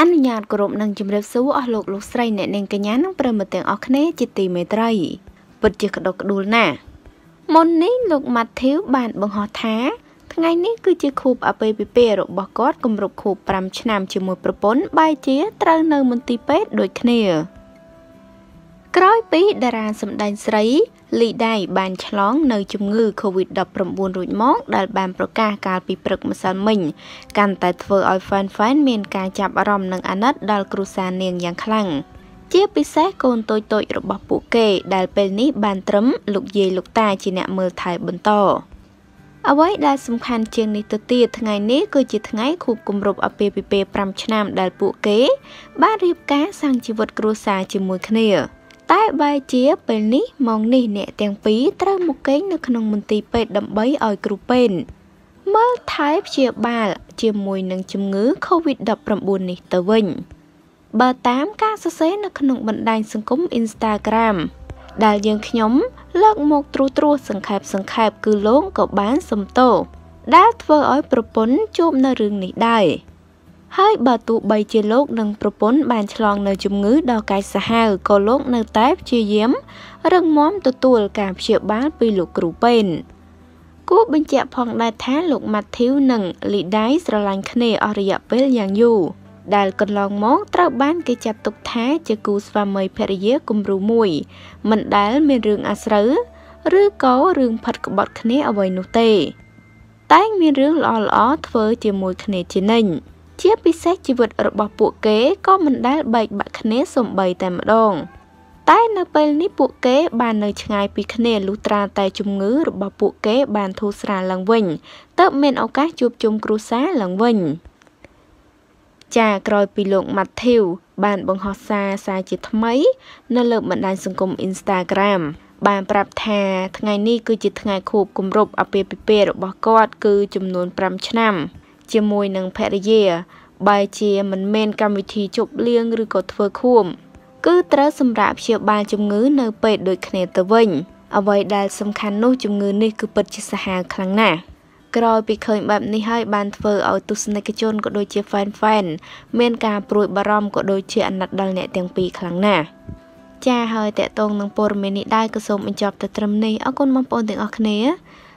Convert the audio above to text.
អនុញ្ញាតគោរពនិងជម្រាបសួរអស់លោកលោកស្រីអ្នកនាងកញ្ញានិងប្រិមត្តទាំងអស់គ្នាជាទីមេត្រីពិតជាក្តុកក្តួលណាស់មុននេះលោកម៉ាត់ធីវបានបង្ហោះថាថ្ងៃនេះគឺជាខួបអាពាហ៍ពិពាហ៍របស់គាត់គម្រប់ខួប5ឆ្នាំជាមួយប្រពន្ធបែជាត្រូវនៅមន្ទីរពេទ្យដូចគ្នាក្រោយពីតារាសម្ដែងស្រី លីដៃបានឆ្លង នៅ ជំងឺ Covid-19 រួចមកដែល បានប្រកាសកាលពីព្រឹកម្សិលមិញ កាន់តែធ្វើឲ្យ fan fan មានការចាប់អារម្មណ៍និងអាណិត ដល់គ្រួសារនាងយ៉ាងខ្លាំងជាពិសេសកូនតូចតូចរបស់ពួកគេដែលពេលនេះ បានត្រឹមលោកយាយលោកតាជាអ្នកមើលថែបន្តអ្វីដែលសំខាន់ ជាងនេះទៅទៀតថ្ងៃនេះគឺជាថ្ងៃខួបគម្រប់អាពាហ៍ពិពាហ៍5ឆ្នាំដែលពួកគេ បានរៀបការសាងជីវិតគ្រួសារជាមួយគ្នា។តែបែរជាពេលនេះមកនេះអ្នកទាំងពីរត្រូវមកគេងនៅក្នុងមន្ទីរពេទ្យដើម្បីឲ្យគ្រូពេទ្យមើលថែព្យាបាលជាមួយនឹងជំងឺ COVID-19 នេះទៅវិញបើតាមការសរសេរនៅក្នុងបណ្ដាញសង្គម Instagram ដែលយើងខ្ញុំ លើកមកត្រួសត្រាសសង្ខេបសង្ខេបគឺលោកក៏បានសំទោសដែលធ្វើឲ្យប្រពន្ធជួបនៅរឿងនេះដែរហើយបើទោះបីជាលោកនិងប្រពន្ធបានឆ្លងនៅជំងឺដល់កាយសាហាវក៏លោក នៅតែព្យាយាមរឹងមាំទទួលការព្យាបាលពីលោកគ្រូពេទ្យគួរបញ្ជាក់ផងដែរថាលោក Matthew និង Liday ស្រឡាញ់គ្នាអស់រយៈពេលយ៉ាងយូរដែលកន្លងមកត្រូវបានគេចាត់ទុកថាជាគូស្វាមីភរិយាគំរូមួយមិនដែលមានរឿងអាស្រូវឬក៏រឿងផិតក្បត់គ្នាអ្វីនោះទេ តែមានរឿងល្អៗធ្វើជាមួយគ្នាជានិច្ចជាពិសេសជីវិតរបស់ពួកគេក៏មិនដែលបែកបាក់គ្នាសូម្បីតែម្ដង តែនៅពេលនេះពួកគេបាននៅឆ្ងាយពីគ្នាលុះត្រាតែជំងឺរបស់ពួកគេបានធូរស្រាលឡើងវិញទើបមានឱកាសជួបជុំគ្រួសារឡើងវិញ ចាក្រោយពីលោក Matthew បានបង្ហោះសារសារជាថ្មី នៅលើបណ្ដាញសង្គម Instagram បានប្រាប់ថាថ្ងៃនេះគឺជាថ្ងៃខួបគម្រប់អាពាហ៍ពិពាហ៍របស់គាត់គឺចំនួន5ឆ្នាំជាមួយនឹងភរិយាបែជាមិនមែនកម្មវិធី ជប់លៀងឬក៏ធ្វើខួមគឺត្រូវសម្រាប់ព្យាបាលជំងឺ នៅ ពេលដូចគ្នាទៅវិញអ្វីដែល សំខាន់នោះ ជំងឺ នេះគឺពិតជាសាហាវខ្លាំងណាស់ក្រោយពីឃើញបែបនេះហើយបានធ្វើឲ្យទស្សនិកជនក៏ដូចជា fan fan មានការព្រួយបារម្ភក៏ដូចជាអាណិតដល់អ្នកទាំងពីរខ្លាំងណាស់ចាហើយតកតងនឹងព័ត៌មាននេះដែរក៏សូមបញ្ចប់ទៅត្រឹមនេះអរគុណបងប្អូនទាំងអស់គ្នា